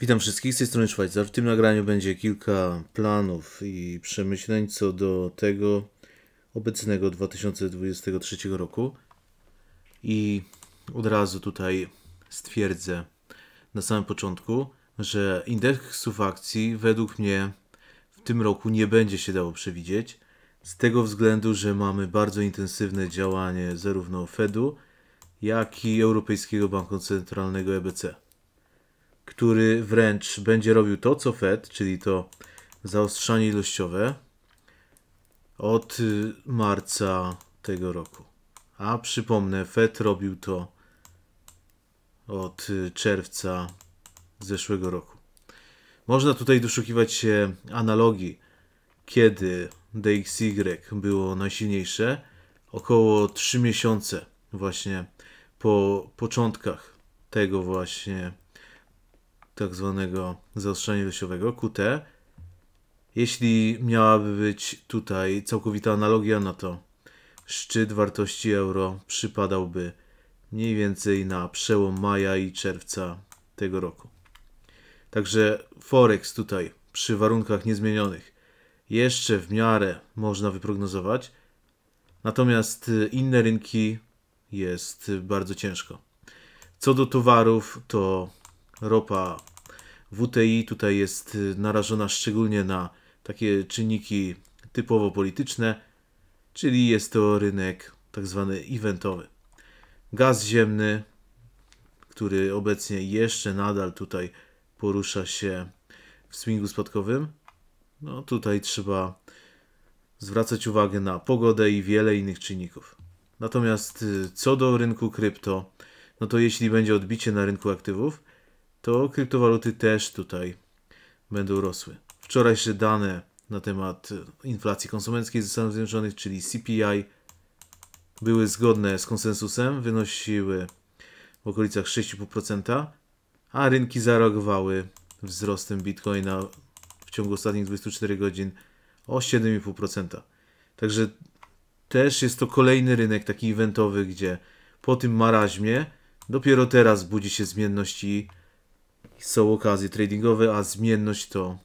Witam wszystkich z tej strony Szwajcar. W tym nagraniu będzie kilka planów i przemyśleń co do tego obecnego 2023 roku. I od razu tutaj stwierdzę na samym początku, że indeksów akcji według mnie w tym roku nie będzie się dało przewidzieć. Z tego względu, że mamy bardzo intensywne działanie zarówno Fedu, jak i Europejskiego Banku Centralnego EBC który wręcz będzie robił to, co Fed, czyli to zaostrzanie ilościowe od y, marca tego roku. A przypomnę, Fed robił to od y, czerwca zeszłego roku. Można tutaj doszukiwać się analogii, kiedy DXY było najsilniejsze, około 3 miesiące właśnie po początkach tego właśnie tak zwanego zaostrzenia ilościowego, QT. Jeśli miałaby być tutaj całkowita analogia, no to szczyt wartości euro przypadałby mniej więcej na przełom maja i czerwca tego roku. Także Forex tutaj przy warunkach niezmienionych jeszcze w miarę można wyprognozować, natomiast inne rynki jest bardzo ciężko. Co do towarów, to ropa WTI tutaj jest y, narażona szczególnie na takie czynniki typowo polityczne, czyli jest to rynek tak zwany eventowy. Gaz ziemny, który obecnie jeszcze nadal tutaj porusza się w swingu spadkowym. No tutaj trzeba zwracać uwagę na pogodę i wiele innych czynników. Natomiast y, co do rynku krypto, no to jeśli będzie odbicie na rynku aktywów, to kryptowaluty też tutaj będą rosły. Wczorajsze dane na temat e, inflacji konsumenckiej ze Stanów Zjednoczonych, czyli CPI, były zgodne z konsensusem, wynosiły w okolicach 6,5%, a rynki zareagowały wzrostem bitcoina w ciągu ostatnich 24 godzin o 7,5%. Także też jest to kolejny rynek taki eventowy, gdzie po tym maraźmie dopiero teraz budzi się zmienność i są okazje tradingowe, a zmienność to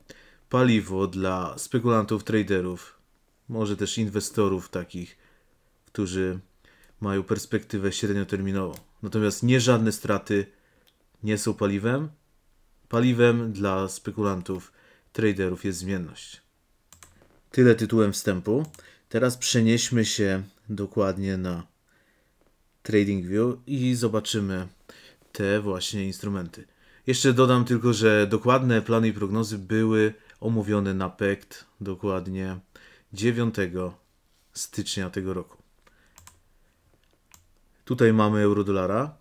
paliwo dla spekulantów, traderów, może też inwestorów takich, którzy mają perspektywę średnioterminową. Natomiast nie żadne straty nie są paliwem. Paliwem dla spekulantów, traderów jest zmienność. Tyle tytułem wstępu. Teraz przenieśmy się dokładnie na TradingView i zobaczymy te właśnie instrumenty. Jeszcze dodam tylko, że dokładne plany i prognozy były omówione na PECT dokładnie 9 stycznia tego roku. Tutaj mamy eurodolara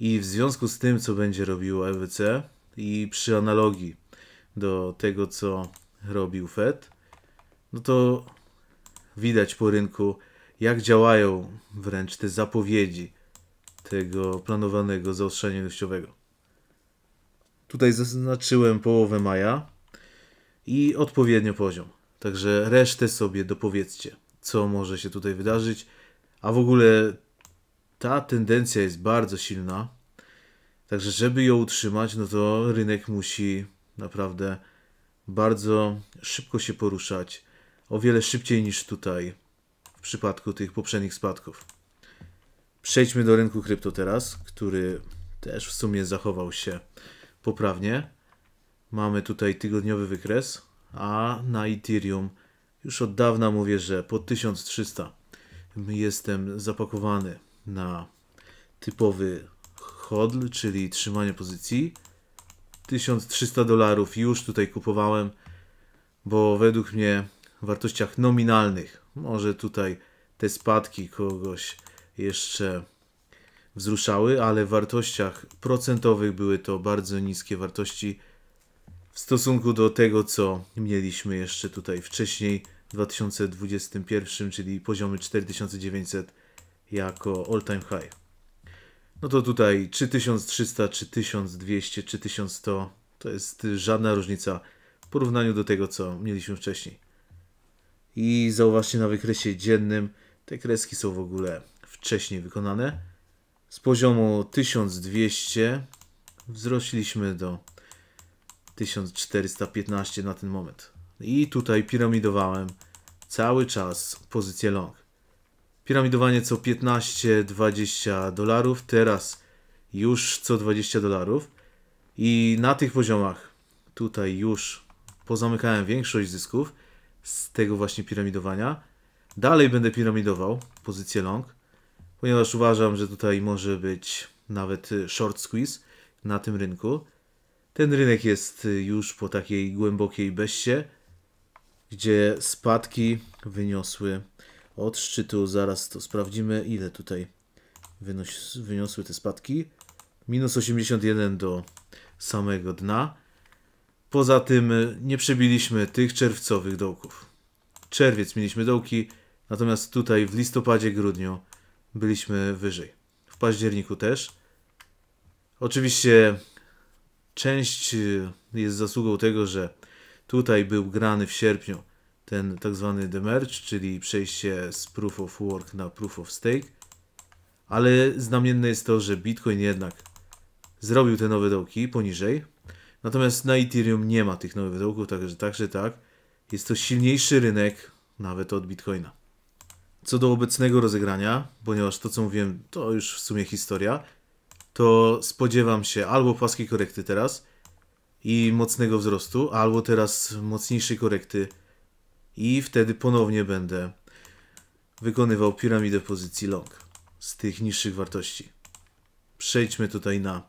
i w związku z tym, co będzie robiło EWC i przy analogii do tego, co robił Fed, no to widać po rynku, jak działają wręcz te zapowiedzi tego planowanego zaostrzenia ilościowego. Tutaj zaznaczyłem połowę maja i odpowiednio poziom. Także resztę sobie dopowiedzcie, co może się tutaj wydarzyć. A w ogóle ta tendencja jest bardzo silna. Także żeby ją utrzymać, no to rynek musi naprawdę bardzo szybko się poruszać. O wiele szybciej niż tutaj w przypadku tych poprzednich spadków. Przejdźmy do rynku krypto teraz, który też w sumie zachował się poprawnie. Mamy tutaj tygodniowy wykres, a na Ethereum już od dawna mówię, że po 1300 jestem zapakowany na typowy hodl, czyli trzymanie pozycji. 1300 dolarów już tutaj kupowałem, bo według mnie w wartościach nominalnych, może tutaj te spadki kogoś jeszcze wzruszały, ale w wartościach procentowych były to bardzo niskie wartości w stosunku do tego, co mieliśmy jeszcze tutaj wcześniej w 2021, czyli poziomy 4900 jako all time high. No to tutaj 3300, 3200, 3100 to jest żadna różnica w porównaniu do tego, co mieliśmy wcześniej. I zauważcie na wykresie dziennym, te kreski są w ogóle wcześniej wykonane z poziomu 1200 wzrośliśmy do 1415 na ten moment. I tutaj piramidowałem cały czas pozycję long. Piramidowanie co 15-20 dolarów, teraz już co 20 dolarów. I na tych poziomach tutaj już pozamykałem większość zysków z tego właśnie piramidowania. Dalej będę piramidował pozycję long ponieważ uważam, że tutaj może być nawet y, short squeeze na tym rynku. Ten rynek jest y, już po takiej głębokiej beście, gdzie spadki wyniosły od szczytu, zaraz to sprawdzimy, ile tutaj wynoś, wyniosły te spadki. Minus 81 do samego dna. Poza tym y, nie przebiliśmy tych czerwcowych dołków. Czerwiec mieliśmy dołki, natomiast tutaj w listopadzie, grudniu byliśmy wyżej. W październiku też. Oczywiście część y, jest zasługą tego, że tutaj był grany w sierpniu ten tak zwany demerge, czyli przejście z Proof of Work na Proof of Stake. Ale znamienne jest to, że Bitcoin jednak zrobił te nowe dołki poniżej. Natomiast na Ethereum nie ma tych nowych dołków, także tak tak. Jest to silniejszy rynek nawet od Bitcoina co do obecnego rozegrania, ponieważ to co mówiłem to już w sumie historia, to spodziewam się albo płaskiej korekty teraz i mocnego wzrostu, albo teraz mocniejszej korekty i wtedy ponownie będę wykonywał piramidę pozycji long z tych niższych wartości. Przejdźmy tutaj na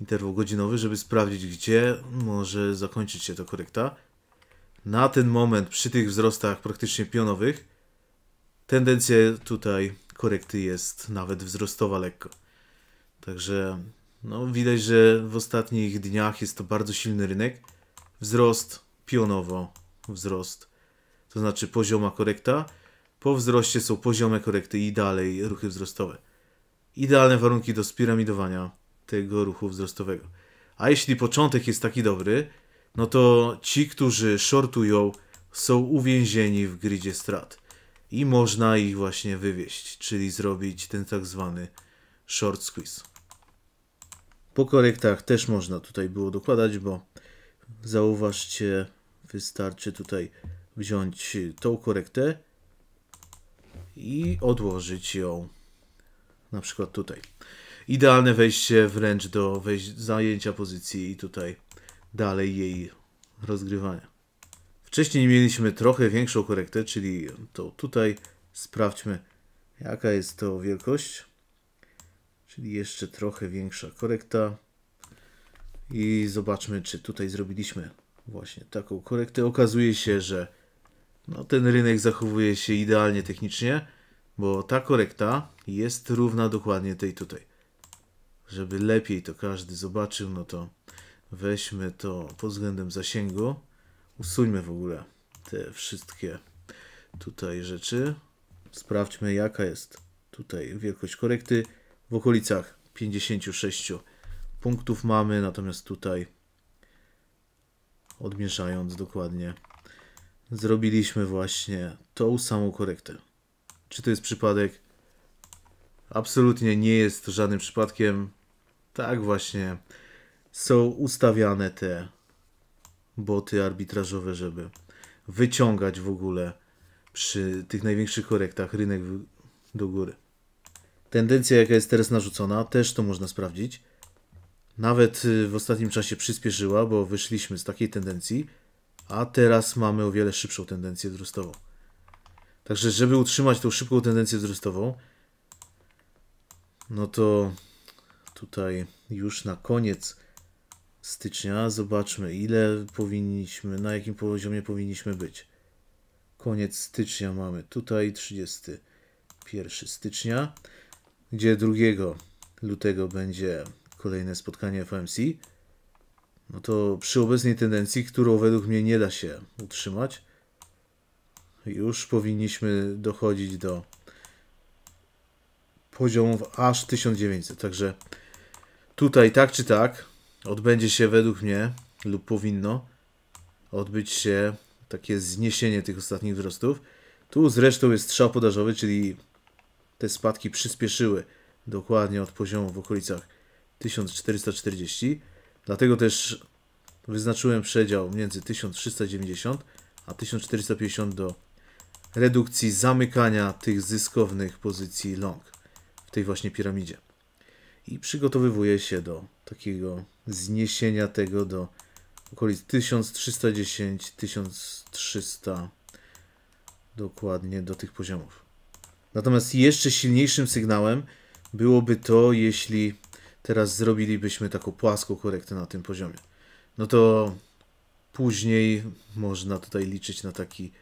interwał godzinowy, żeby sprawdzić, gdzie może zakończyć się ta korekta. Na ten moment przy tych wzrostach praktycznie pionowych tendencja tutaj korekty jest nawet wzrostowa lekko. Także no, widać, że w ostatnich dniach jest to bardzo silny rynek. Wzrost pionowo, wzrost, to znaczy pozioma korekta. Po wzroście są poziome korekty i dalej ruchy wzrostowe. Idealne warunki do spiramidowania tego ruchu wzrostowego. A jeśli początek jest taki dobry, no to ci, którzy shortują, są uwięzieni w gridzie strat i można ich właśnie wywieźć, czyli zrobić ten tak zwany short squeeze. Po korektach też można tutaj było dokładać, bo zauważcie, wystarczy tutaj wziąć tą korektę i odłożyć ją na przykład tutaj. Idealne wejście wręcz do wejść, zajęcia pozycji i tutaj dalej jej rozgrywania. Wcześniej mieliśmy trochę większą korektę, czyli to tutaj sprawdźmy, jaka jest to wielkość. Czyli jeszcze trochę większa korekta. I zobaczmy, czy tutaj zrobiliśmy właśnie taką korektę. Okazuje się, że no, ten rynek zachowuje się idealnie technicznie, bo ta korekta jest równa dokładnie tej tutaj. Żeby lepiej to każdy zobaczył, no to weźmy to pod względem zasięgu. Usuńmy w ogóle te wszystkie tutaj rzeczy. Sprawdźmy, jaka jest tutaj wielkość korekty. W okolicach 56 punktów mamy, natomiast tutaj odmierzając dokładnie, zrobiliśmy właśnie tą samą korektę. Czy to jest przypadek? Absolutnie nie jest żadnym przypadkiem. Tak właśnie są ustawiane te boty arbitrażowe, żeby wyciągać w ogóle przy tych największych korektach rynek do góry. Tendencja, jaka jest teraz narzucona, też to można sprawdzić. Nawet y, w ostatnim czasie przyspieszyła, bo wyszliśmy z takiej tendencji, a teraz mamy o wiele szybszą tendencję wzrostową. Także, żeby utrzymać tą szybką tendencję wzrostową, no to tutaj już na koniec stycznia. Zobaczmy, ile powinniśmy, na jakim poziomie powinniśmy być. Koniec stycznia mamy tutaj, 31 stycznia, gdzie 2 lutego będzie kolejne spotkanie FMC. No to przy obecnej tendencji, którą według mnie nie da się utrzymać, już powinniśmy dochodzić do poziomów aż 1900. Także tutaj tak czy tak odbędzie się według mnie, lub powinno odbyć się takie zniesienie tych ostatnich wzrostów. Tu zresztą jest strzał podażowy, czyli te spadki przyspieszyły dokładnie od poziomu w okolicach 1440. Dlatego też wyznaczyłem przedział między 1390 a 1450 do redukcji zamykania tych zyskownych pozycji long w tej właśnie piramidzie. I przygotowywuję się do takiego zniesienia tego do okolic 1310, 1300 dokładnie do tych poziomów. Natomiast jeszcze silniejszym sygnałem byłoby to, jeśli teraz zrobilibyśmy taką płaską korektę na tym poziomie. No to później można tutaj liczyć na taki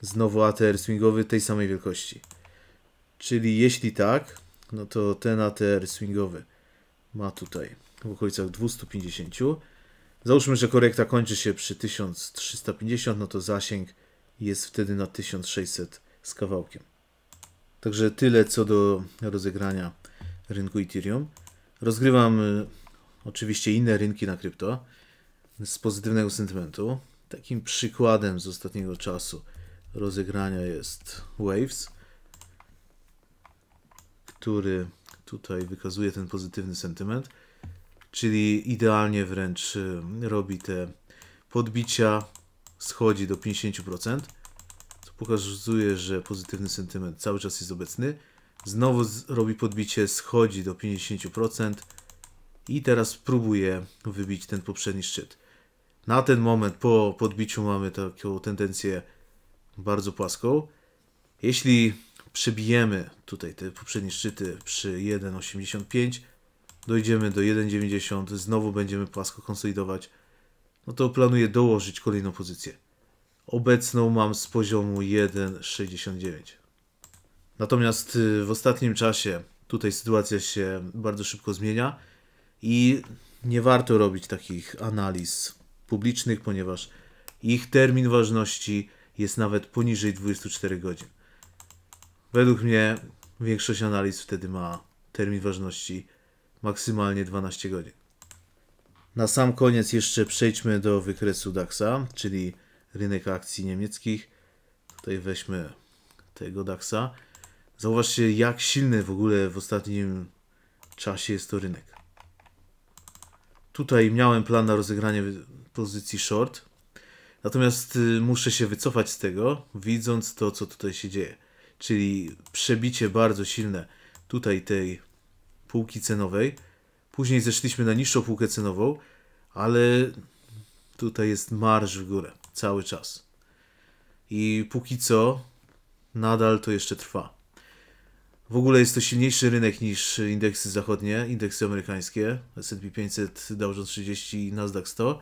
znowu ATR swingowy tej samej wielkości. Czyli jeśli tak, no to ten ATR swingowy ma tutaj w okolicach 250. Załóżmy, że korekta kończy się przy 1350, no to zasięg jest wtedy na 1600 z kawałkiem. Także tyle co do rozegrania rynku Ethereum. Rozgrywam y, oczywiście inne rynki na krypto z pozytywnego sentymentu. Takim przykładem z ostatniego czasu rozegrania jest Waves, który tutaj wykazuje ten pozytywny sentyment czyli idealnie wręcz y, robi te podbicia, schodzi do 50%, co pokazuje, że pozytywny sentyment cały czas jest obecny. Znowu robi podbicie, schodzi do 50% i teraz próbuje wybić ten poprzedni szczyt. Na ten moment po podbiciu mamy taką tendencję bardzo płaską. Jeśli przebijemy tutaj te poprzednie szczyty przy 1,85 dojdziemy do 1,90, znowu będziemy płasko konsolidować, no to planuję dołożyć kolejną pozycję. Obecną mam z poziomu 1,69. Natomiast y, w ostatnim czasie tutaj sytuacja się bardzo szybko zmienia i nie warto robić takich analiz publicznych, ponieważ ich termin ważności jest nawet poniżej 24 godzin. Według mnie większość analiz wtedy ma termin ważności maksymalnie 12 godzin. Na sam koniec jeszcze przejdźmy do wykresu DAXa, czyli rynek akcji niemieckich. Tutaj weźmy tego DAXa. Zauważcie, jak silny w ogóle w ostatnim czasie jest to rynek. Tutaj miałem plan na rozegranie pozycji short, natomiast y, muszę się wycofać z tego, widząc to, co tutaj się dzieje. Czyli przebicie bardzo silne tutaj tej półki cenowej. Później zeszliśmy na niższą półkę cenową, ale tutaj jest marsz w górę cały czas. I póki co nadal to jeszcze trwa. W ogóle jest to silniejszy rynek niż indeksy zachodnie, indeksy amerykańskie, S&P 500, Dow Jones 30 i Nasdaq 100,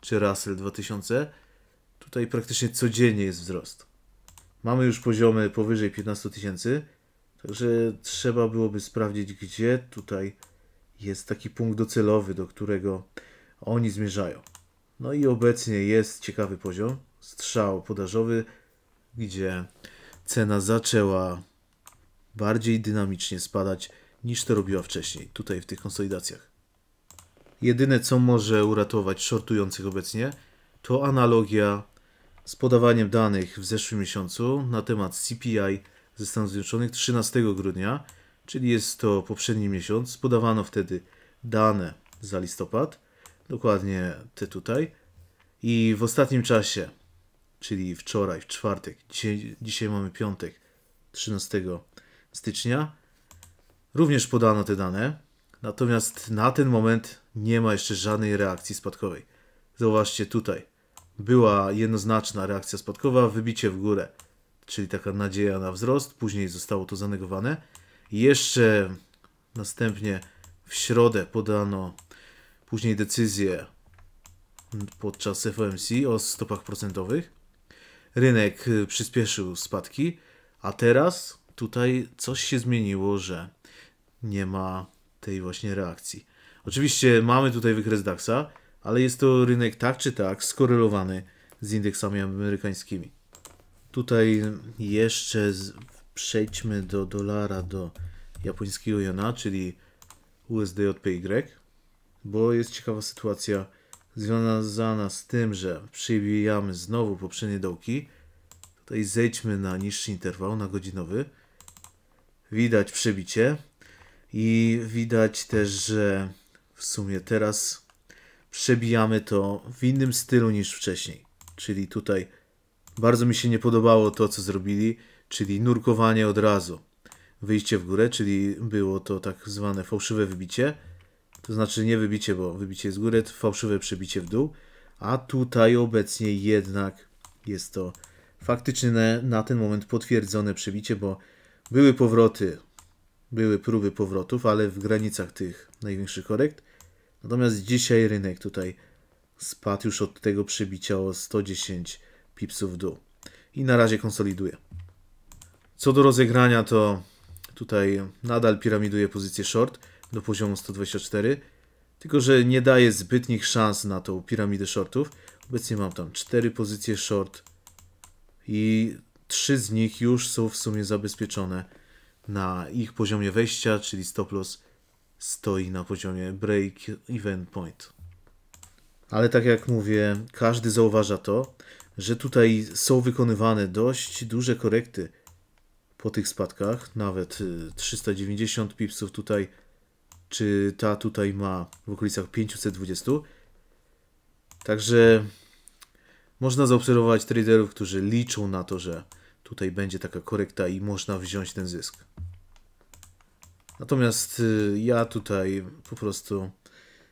czy Russell 2000. Tutaj praktycznie codziennie jest wzrost. Mamy już poziomy powyżej 15 tysięcy, Także trzeba byłoby sprawdzić, gdzie tutaj jest taki punkt docelowy, do którego oni zmierzają. No i obecnie jest ciekawy poziom, strzał podażowy, gdzie cena zaczęła bardziej dynamicznie spadać niż to robiła wcześniej, tutaj w tych konsolidacjach. Jedyne co może uratować shortujących obecnie to analogia z podawaniem danych w zeszłym miesiącu na temat CPI ze Stanów Zjednoczonych 13 grudnia, czyli jest to poprzedni miesiąc. Podawano wtedy dane za listopad, dokładnie te tutaj. I w ostatnim czasie, czyli wczoraj, w czwartek, dzisiaj, dzisiaj mamy piątek, 13 stycznia, również podano te dane. Natomiast na ten moment nie ma jeszcze żadnej reakcji spadkowej. Zauważcie tutaj. Była jednoznaczna reakcja spadkowa, wybicie w górę czyli taka nadzieja na wzrost. Później zostało to zanegowane. Jeszcze następnie w środę podano później decyzję podczas FOMC o stopach procentowych. Rynek y, przyspieszył spadki, a teraz tutaj coś się zmieniło, że nie ma tej właśnie reakcji. Oczywiście mamy tutaj wykres DAXa, ale jest to rynek tak czy tak skorelowany z indeksami amerykańskimi. Tutaj jeszcze z, przejdźmy do dolara, do japońskiego jana, czyli USDJPY, bo jest ciekawa sytuacja związana z tym, że przybijamy znowu poprzednie dołki. Tutaj zejdźmy na niższy interwał, na godzinowy. Widać przebicie i widać też, że w sumie teraz przebijamy to w innym stylu niż wcześniej. Czyli tutaj bardzo mi się nie podobało to, co zrobili, czyli nurkowanie od razu. Wyjście w górę, czyli było to tak zwane fałszywe wybicie. To znaczy nie wybicie, bo wybicie z góry, fałszywe przebicie w dół. A tutaj obecnie jednak jest to faktyczne na ten moment potwierdzone przebicie, bo były powroty, były próby powrotów, ale w granicach tych największych korekt. Natomiast dzisiaj rynek tutaj spadł już od tego przebicia o 110 pipsów w dół. I na razie konsoliduje. Co do rozegrania, to tutaj nadal piramiduje pozycję short do poziomu 124, tylko że nie daje zbytnich szans na tą piramidę shortów. Obecnie mam tam 4 pozycje short i 3 z nich już są w sumie zabezpieczone na ich poziomie wejścia, czyli stop loss stoi na poziomie break even point. Ale tak jak mówię, każdy zauważa to, że tutaj są wykonywane dość duże korekty po tych spadkach, nawet 390 y, pipsów tutaj, czy ta tutaj ma w okolicach 520. Także można zaobserwować traderów, którzy liczą na to, że tutaj będzie taka korekta i można wziąć ten zysk. Natomiast y, ja tutaj po prostu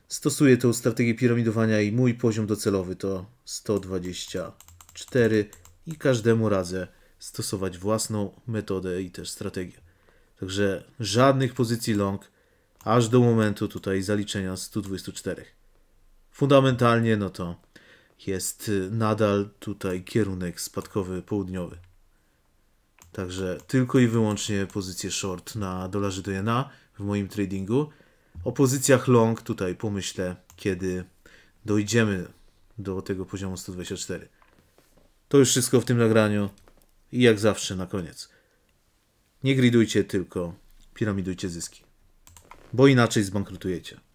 stosuję tą strategię piramidowania i mój poziom docelowy to 120 4 i każdemu radzę stosować własną metodę i też strategię. Także żadnych pozycji long aż do momentu tutaj zaliczenia 124. Fundamentalnie no to jest y, nadal tutaj kierunek spadkowy południowy. Także tylko i wyłącznie pozycje short na dolarze do jena w moim tradingu. O pozycjach long tutaj pomyślę, kiedy dojdziemy do tego poziomu 124. To już wszystko w tym nagraniu i jak zawsze na koniec. Nie gridujcie tylko, piramidujcie zyski, bo inaczej zbankrutujecie.